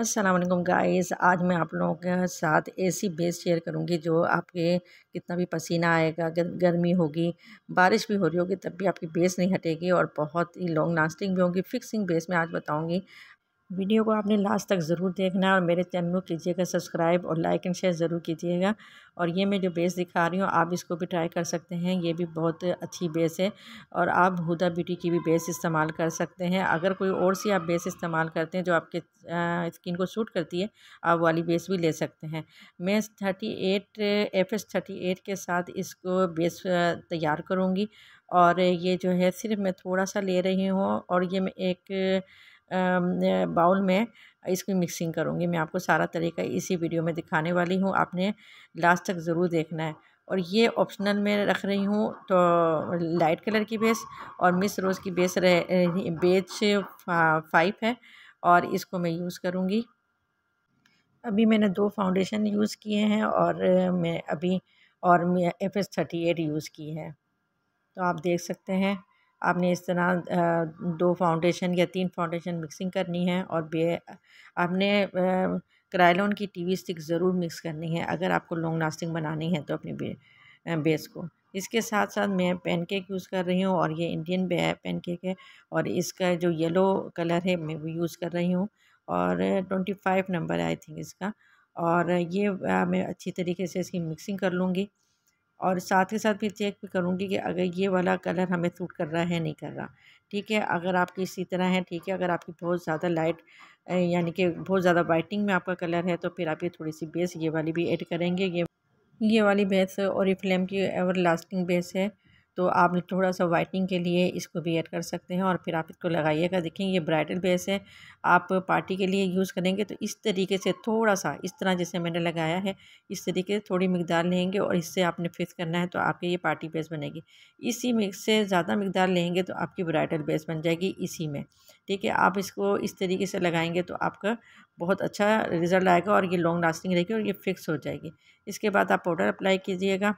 Aslam guys आज मैं आप लोगों के साथ ऐसी बेस शेयर करूंगी जो आपके कितना भी पसीना आएगा गर्मी होगी बारिश भी हो रही होगी तब भी आपकी बेस नहीं हटेगी और बहुत ही लॉन्ग लास्टिंग भी होगी फिक्सिंग बेस में आज बताऊंगी वीडियो को आपने लास्ट तक ज़रूर देखना है और मेरे चैनल को कीजिएगा सब्सक्राइब और लाइक एंड शेयर ज़रूर कीजिएगा और ये मैं जो बेस दिखा रही हूँ आप इसको भी ट्राई कर सकते हैं ये भी बहुत अच्छी बेस है और आप हुदा ब्यूटी की भी बेस इस्तेमाल कर सकते हैं अगर कोई और सी आप बेस इस्तेमाल करते हैं जो आपके स्किन को सूट करती है आप वाली बेस भी ले सकते हैं मैं thirty eight F S thirty eight के साथ इसको बेस तैयार करूँगी और ये जो है सिर्फ मैं थोड़ा सा ले रही हूँ और ये मैं एक बाउल में इसकी मिक्सिंग करूँगी मैं आपको सारा तरीका इसी वीडियो में दिखाने वाली हूँ आपने लास्ट तक ज़रूर देखना है और ये ऑप्शनल में रख रही हूँ तो लाइट कलर की बेस और मिस रोज़ की बेस रह बेच फाइव है और इसको मैं यूज़ करूँगी अभी मैंने दो फाउंडेशन यूज़ किए हैं और मैं अभी और F S thirty eight use की है तो आप देख सकते हैं आपने इस तरह दो फाउंडेशन या तीन फाउंडेशन मिक्सिंग करनी है और बे आपने क्राइलॉन की टी वी स्टिक ज़रूर मिक्स करनी है अगर आपको लॉन्ग लास्टिंग बनानी है तो अपनी बे, बेस को इसके साथ साथ मैं पेनकेक यूज़ कर रही हूँ और ये इंडियन पेनकेक है और इसका जो येलो कलर है मैं वो यूज़ कर रही हूँ और twenty five number I think इसका और ये मैं अच्छी तरीके से इसकी मिक्सिंग कर लूँगी और साथ ही साथ फिर चेक भी करूँगी कि अगर ये वाला कलर हमें सूट कर रहा है नहीं कर रहा ठीक है अगर आपकी इसी तरह है ठीक है अगर आपकी बहुत ज़्यादा लाइट यानी कि बहुत ज़्यादा वाइटिंग में आपका कलर है तो फिर आप ये थोड़ी सी बेस ये वाली भी ऐड करेंगे ये ये वाली बेस और ये फ्लेम की एवर लास्टिंग बेस है तो आप थोड़ा सा वाइटनिंग के लिए इसको भी ऐड कर सकते हैं और फिर आप इसको लगाइएगा देखें ये ब्राइडल बेस है आप पार्टी के लिए यूज़ करेंगे तो इस तरीके से थोड़ा सा इस तरह जैसे मैंने लगाया है इस तरीके से थोड़ी मकदार लेंगे और इससे आपने फिक्स करना है तो आपकी ये पार्टी बेस बनेगी इसी मिक्स से ज़्यादा मकदार लेंगे तो आपकी ब्राइडल बेस बन जाएगी इसी में ठीक है आप इसको इस तरीके से लगाएंगे तो आपका बहुत अच्छा रिज़ल्ट आएगा और ये लॉन्ग लास्टिंग रहेगी और ये फिक्स हो जाएगी इसके बाद आप पाउडर अप्लाई कीजिएगा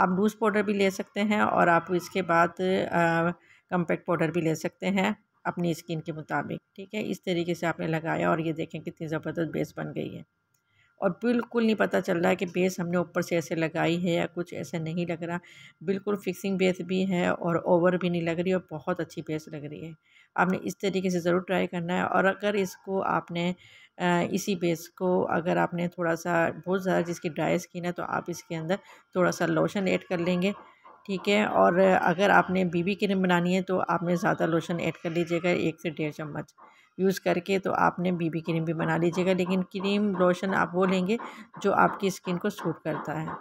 आप लूज़ पाउडर भी ले सकते हैं और आप इसके बाद कम्पैक्ट पाउडर भी ले सकते हैं अपनी स्किन के मुताबिक ठीक है इस तरीके से आपने लगाया और ये देखें कितनी ज़बरदस्त बेस बन गई है और बिल्कुल नहीं पता चल रहा है कि बेस हमने ऊपर से ऐसे लगाई है या कुछ ऐसे नहीं लग रहा बिल्कुल फिक्सिंग बेस भी है और ओवर भी नहीं लग रही और बहुत अच्छी बेस लग रही है आपने इस तरीके से ज़रूर ट्राई करना है और अगर इसको आपने इसी बेस को अगर आपने थोड़ा सा बहुत ज़्यादा जिसकी ड्राई स्किन है तो आप इसके अंदर थोड़ा सा लोशन ऐड कर लेंगे ठीक है और अगर आपने बीबी क्रीम बनानी है तो आपने ज़्यादा लोशन ऐड कर लीजिएगा एक से डेढ़ चम्मच यूज़ करके तो आपने बीबी क्रीम भी बना लीजिएगा लेकिन क्रीम लोशन आप वो लेंगे जो आपकी स्किन को सूट करता है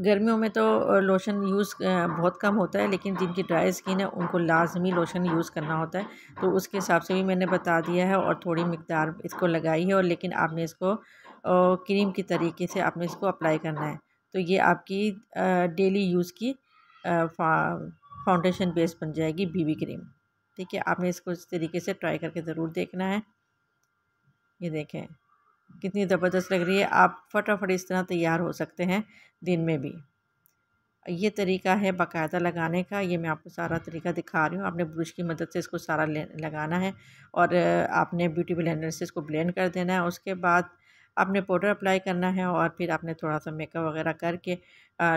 गर्मियों में तो लोशन यूज़ बहुत कम होता है लेकिन जिनकी ड्राई स्किन है उनको लाजमी लोशन यूज़ करना होता है तो उसके हिसाब से भी मैंने बता दिया है और थोड़ी मकदार इसको लगाई है और लेकिन आपने इसको क्रीम के तरीके से आपने इसको अप्लाई करना है तो ये आपकी डेली यूज़ की फाउंडेशन बेस बन जाएगी बीबी क्रीम ठीक है आपने इसको इस तरीके से ट्राई करके ज़रूर देखना है ये देखें कितनी ज़बरदस्त लग रही है आप फटाफट इस तरह तैयार हो सकते हैं दिन में भी ये तरीका है बाकायदा लगाने का ये मैं आपको सारा तरीका दिखा रही हूँ आपने ब्रश की मदद से इसको सारा लगाना है और आपने ब्यूटी ब्लेंडर से इसको ब्लेंड कर देना है उसके बाद आपने पाउडर अप्लाई करना है और फिर आपने थोड़ा सा मेकअप वगैरह करके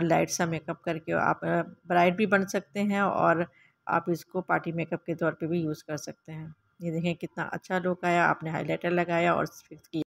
लाइट सा मेकअप करके आप ब्राइट भी बन सकते हैं और आप इसको पार्टी मेकअप के तौर पे भी यूज़ कर सकते हैं ये देखें कितना अच्छा लुक आया आपने हाइलाइटर लगाया और फिक्स किया